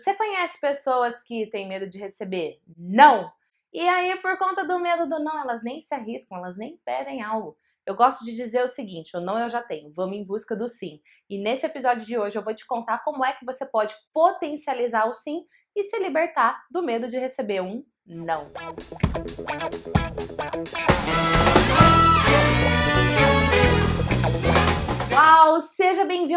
Você conhece pessoas que têm medo de receber não? E aí, por conta do medo do não, elas nem se arriscam, elas nem pedem algo. Eu gosto de dizer o seguinte: o não eu já tenho, vamos em busca do sim. E nesse episódio de hoje eu vou te contar como é que você pode potencializar o sim e se libertar do medo de receber um não.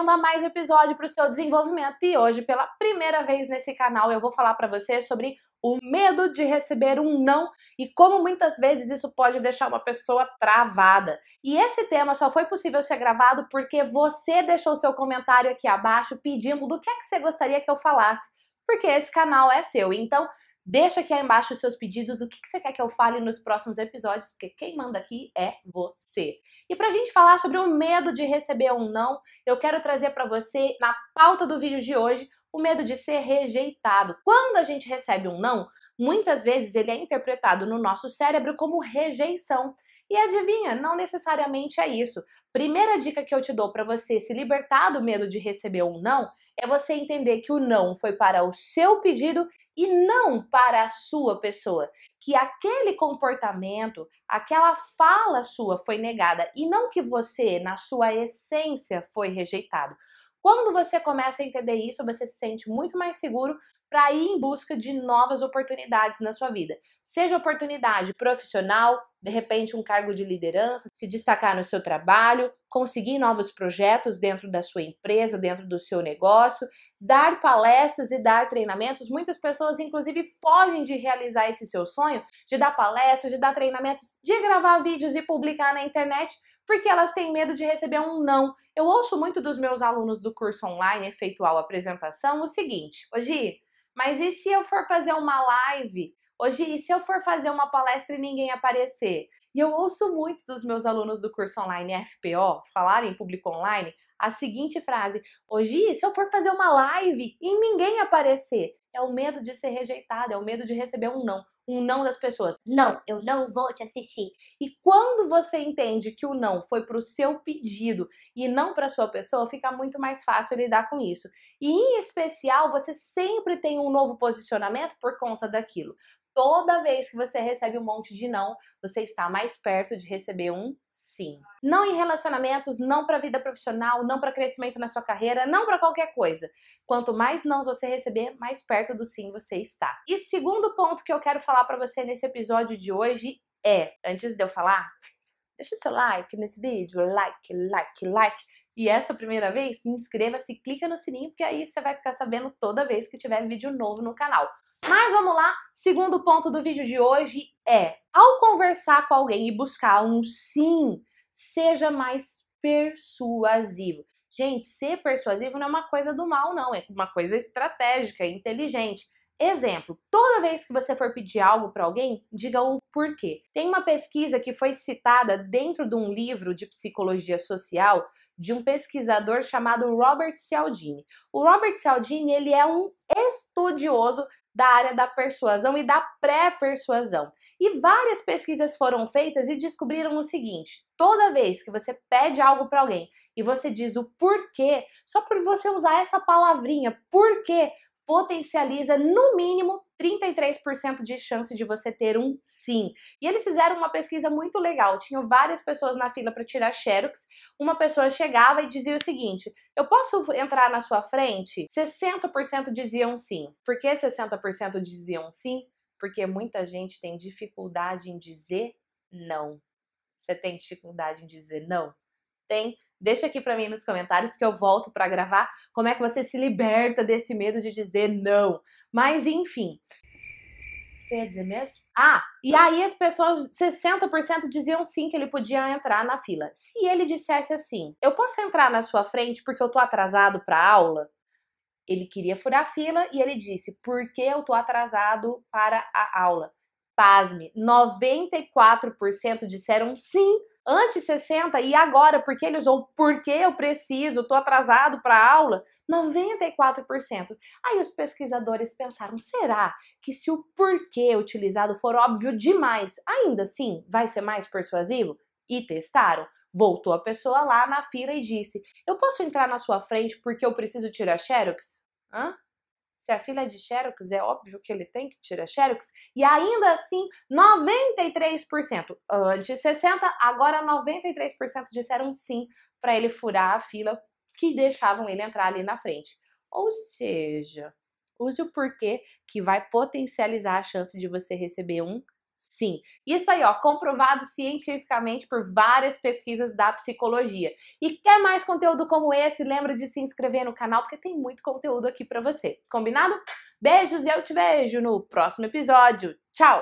bem-vindo a mais um episódio para o seu desenvolvimento. E hoje, pela primeira vez nesse canal, eu vou falar para você sobre o medo de receber um não e como muitas vezes isso pode deixar uma pessoa travada. E esse tema só foi possível ser gravado porque você deixou seu comentário aqui abaixo pedindo do que é que você gostaria que eu falasse, porque esse canal é seu. Então, deixa aqui embaixo os seus pedidos do que, que você quer que eu fale nos próximos episódios, porque quem manda aqui é você. E para a gente falar sobre o medo de receber um não, eu quero trazer para você, na pauta do vídeo de hoje, o medo de ser rejeitado. Quando a gente recebe um não, muitas vezes ele é interpretado no nosso cérebro como rejeição. E adivinha, não necessariamente é isso. Primeira dica que eu te dou para você se libertar do medo de receber um não é você entender que o não foi para o seu pedido e não para a sua pessoa. Que aquele comportamento, aquela fala sua foi negada e não que você, na sua essência, foi rejeitado. Quando você começa a entender isso, você se sente muito mais seguro para ir em busca de novas oportunidades na sua vida. Seja oportunidade profissional, de repente um cargo de liderança, se destacar no seu trabalho, conseguir novos projetos dentro da sua empresa, dentro do seu negócio, dar palestras e dar treinamentos. Muitas pessoas, inclusive, fogem de realizar esse seu sonho de dar palestras, de dar treinamentos, de gravar vídeos e publicar na internet porque elas têm medo de receber um não. Eu ouço muito dos meus alunos do curso online efeitual apresentação o seguinte: Hoje, mas e se eu for fazer uma live? Hoje, e se eu for fazer uma palestra e ninguém aparecer? E eu ouço muito dos meus alunos do curso online FPO falarem em público online a seguinte frase: Hoje, se eu for fazer uma live e ninguém aparecer, é o medo de ser rejeitado, é o medo de receber um não. Um não das pessoas. Não, eu não vou te assistir. E quando você entende que o não foi para o seu pedido e não para sua pessoa, fica muito mais fácil lidar com isso. E em especial, você sempre tem um novo posicionamento por conta daquilo toda vez que você recebe um monte de não, você está mais perto de receber um sim. Não em relacionamentos, não para vida profissional, não para crescimento na sua carreira, não para qualquer coisa. Quanto mais não você receber, mais perto do sim você está. E segundo ponto que eu quero falar para você nesse episódio de hoje é, antes de eu falar, deixa o seu like nesse vídeo, like, like, like. E essa primeira vez, inscreva-se, clica no sininho, porque aí você vai ficar sabendo toda vez que tiver vídeo novo no canal. Mas vamos lá, segundo ponto do vídeo de hoje é: ao conversar com alguém e buscar um sim, seja mais persuasivo. Gente, ser persuasivo não é uma coisa do mal, não, é uma coisa estratégica, inteligente. Exemplo, toda vez que você for pedir algo para alguém, diga o porquê. Tem uma pesquisa que foi citada dentro de um livro de psicologia social de um pesquisador chamado Robert Cialdini. O Robert Cialdini, ele é um estudioso da área da persuasão e da pré-persuasão. E várias pesquisas foram feitas e descobriram o seguinte: toda vez que você pede algo para alguém e você diz o porquê, só por você usar essa palavrinha, porquê, potencializa no mínimo 33% de chance de você ter um sim. E eles fizeram uma pesquisa muito legal. Tinham várias pessoas na fila para tirar xerox. Uma pessoa chegava e dizia o seguinte: "Eu posso entrar na sua frente?" 60% diziam sim. Por que 60% diziam sim? Porque muita gente tem dificuldade em dizer não. Você tem dificuldade em dizer não? Tem Deixa aqui para mim nos comentários que eu volto para gravar como é que você se liberta desse medo de dizer não. Mas enfim, Quer dizer mesmo? Ah, e aí as pessoas, 60% diziam sim que ele podia entrar na fila. Se ele dissesse assim, eu posso entrar na sua frente porque eu tô atrasado para aula? Ele queria furar a fila e ele disse, porque eu tô atrasado para a aula. Pasme, 94% disseram sim antes 60 e agora, porque ele usou porque eu preciso, estou atrasado para aula, 94%. Aí os pesquisadores pensaram, será que se o porquê utilizado for óbvio demais, ainda assim vai ser mais persuasivo? E testaram. Voltou a pessoa lá na fila e disse: Eu posso entrar na sua frente porque eu preciso tirar xerox? Hã? Se a filha é de Xerox, é óbvio que ele tem que tirar Xerox. E ainda assim, 93%. Antes 60%, agora 93% disseram sim para ele furar a fila que deixavam ele entrar ali na frente. Ou seja, use o porquê que vai potencializar a chance de você receber um Sim. Isso aí, ó, comprovado cientificamente por várias pesquisas da psicologia. E quer mais conteúdo como esse? Lembra de se inscrever no canal porque tem muito conteúdo aqui para você. Combinado? Beijos e eu te vejo no próximo episódio. Tchau.